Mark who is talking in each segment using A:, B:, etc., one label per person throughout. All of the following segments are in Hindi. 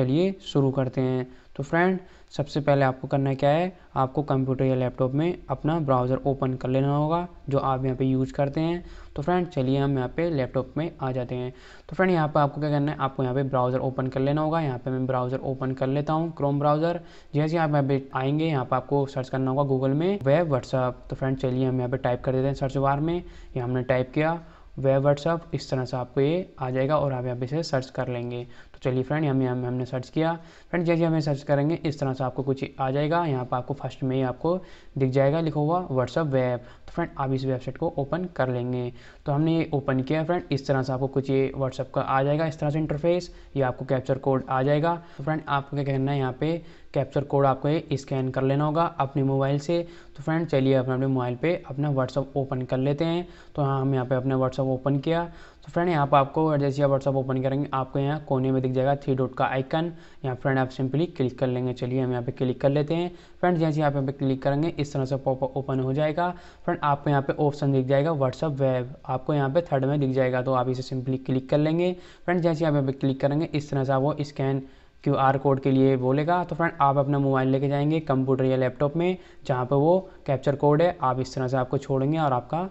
A: चलिए शुरू करते हैं तो फ्रेंड सबसे पहले आपको करना क्या है आपको कंप्यूटर या लैपटॉप में अपना ब्राउज़र ओपन कर लेना होगा जो आप यहाँ पे यूज करते हैं तो फ्रेंड चलिए हम यहाँ पे लैपटॉप में आ जाते हैं तो फ्रेंड यहाँ पे आपको क्या करना है आपको यहाँ पे ब्राउज़र ओपन कर लेना होगा यहाँ पे मैं ब्राउज़र ओपन कर लेता हूँ क्रोम ब्राउज़र जैसे आप यहाँ पे आएंगे यहाँ पे आपको सर्च करना होगा गूगल में वेब व्हाट्सअप तो फ्रेंड चलिए हम यहाँ पे टाइप कर देते हैं सर्च बार में या हमने टाइप किया वेब व्हाट्सअप इस तरह से आपको ये आ जाएगा और आप यहाँ पे इसे सर्च कर लेंगे तो चलिए फ्रेंड हम यहाँ हमने सर्च किया फ्रेंड जैसे हमें सर्च करेंगे इस तरह से आपको कुछ आ जाएगा यहाँ पर आपको फर्स्ट में ही आपको दिख जाएगा लिखा हुआ व्हाट्सअप वेब तो फ्रेंड आप इस वेबसाइट को ओपन कर लेंगे तो हमने ये ओपन किया फ्रेंड इस तरह से आपको कुछ ये व्हाट्सअप का आ जाएगा इस तरह से इंटरफेस ये आपको कैप्चर कोड आ जाएगा तो फ्रेंड आपको क्या कहना है यहाँ पे कैप्चर कोड आपको ये स्कैन कर लेना होगा अपने मोबाइल से तो फ्रेंड चलिए अपने अपने मोबाइल पे अपना व्हाट्सअप ओपन कर लेते हैं तो हाँ हम यहाँ पे अपना व्हाट्सअप ओपन किया तो फ्रेंड यहाँ पर आपको जैसे आप व्हाट्सअप ओपन करेंगे आपको यहाँ कोने में दिख जाएगा थ्री डॉट का आइकन यहाँ फ्रेंड आप सिंपली क्लिक कर लेंगे चलिए हम यहाँ पे क्लिक कर लेते हैं फ्रेंड जैसे यहाँ पे क्लिक करेंगे इस तरह से पॉपअप ओपन हो जाएगा फ्रेंड आपको यहाँ पे ऑप्शन दिख जाएगा व्हाट्सअप वेब आपको यहाँ पे थर्ड में दिख जाएगा तो आप इसे सिंपली क्लिक कर लेंगे फ्रेंड जैसे आप यहाँ पे क्लिक करेंगे इस तरह से वो स्कैन क्यू आर कोड के लिए बोलेगा तो फ्रेंड आप अपना मोबाइल लेके जाएंगे कंप्यूटर या लैपटॉप में जहाँ पर वो कैप्चर कोड है आप इस तरह से आपको छोड़ेंगे और आपका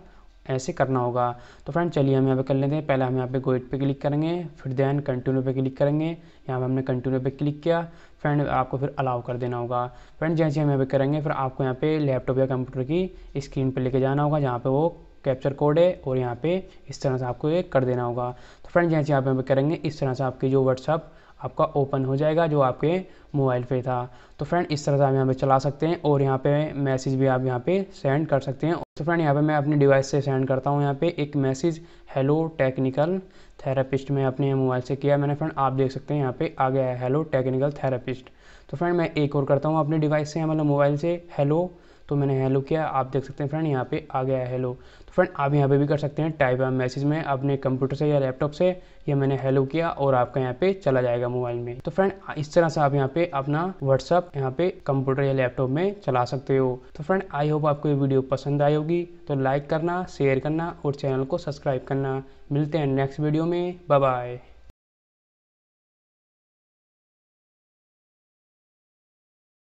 A: ऐसे करना होगा तो फ्रेंड चलिए हम यहाँ पे कर लेते हैं पहले हम यहाँ पे गोइट पे क्लिक करेंगे फिर देन कंटिन्यू पे क्लिक करेंगे यहाँ पे हमने कंटिन्यू पे क्लिक किया फ्रेंड आपको फिर अलाउ कर देना होगा फ्रेंड जैसे हम यहाँ पे करेंगे फिर आपको यहाँ पे लैपटॉप या कंप्यूटर की स्क्रीन पर लेके जाना होगा जहाँ पर वो कैप्चर कोड है और यहाँ पे इस तरह से आपको ये कर देना होगा तो फ्रेंड जैसे आप यहाँ पे करेंगे इस तरह से आपकी जो व्हाट्सअप आपका ओपन हो जाएगा जो आपके मोबाइल पे था तो फ्रेंड इस तरह से आप यहाँ पे चला सकते हैं और यहाँ पे मैसेज भी आप यहाँ पे सेंड कर सकते हैं तो फ्रेंड यहाँ पे मैं अपने डिवाइस से सेंड करता हूँ यहाँ पे एक मैसेज हेलो टेक्निकल थेरेपिस्ट मैं अपने मोबाइल से किया मैंने फ्रेंड आप देख सकते हैं यहाँ पे आ गया है हेलो टेक्निकल थेरेपिस्ट तो फ्रेंड मैं एक और करता हूँ अपने डिवाइस से मतलब मोबाइल से हेलो तो मैंने हेलो किया आप देख सकते हैं फ्रेंड यहाँ पे आ गया है हेलो तो फ्रेंड आप यहाँ पे भी कर सकते हैं टाइप या मैसेज में अपने कंप्यूटर से या लैपटॉप से या मैंने हेलो किया और आपका यहाँ पे चला जाएगा मोबाइल में तो फ्रेंड इस तरह से आप यहाँ पे अपना व्हाट्सअप यहाँ पे कंप्यूटर या लैपटॉप में चला सकते हो तो फ्रेंड आई होप आपको ये वीडियो पसंद आई होगी तो लाइक करना शेयर करना और चैनल को सब्सक्राइब करना मिलते हैं नेक्स्ट वीडियो में बाय